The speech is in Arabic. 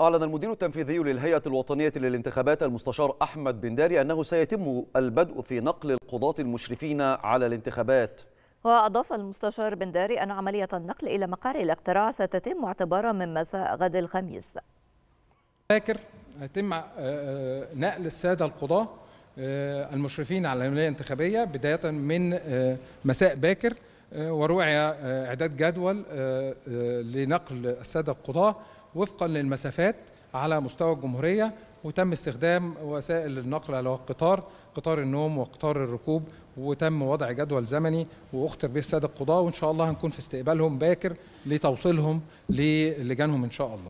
أعلن المدير التنفيذي للهيئة الوطنية للانتخابات المستشار أحمد بن داري أنه سيتم البدء في نقل القضاة المشرفين على الانتخابات وأضاف المستشار بن داري أن عملية النقل إلى مقر الاقتراع ستتم اعتبارا من مساء غد الخميس باكر هيتم آه، آه، نقل السادة القضاة آه، المشرفين على العملية الانتخابية بداية من مساء باكر آه، وروعي آه، إعداد جدول آه، لنقل السادة القضاة وفقا للمسافات على مستوى الجمهورية وتم استخدام وسائل النقل على القطار قطار النوم وقطار الركوب وتم وضع جدول زمني واختر به الساده القضاه وان شاء الله هنكون في استقبالهم باكر لتوصيلهم للجانهم ان شاء الله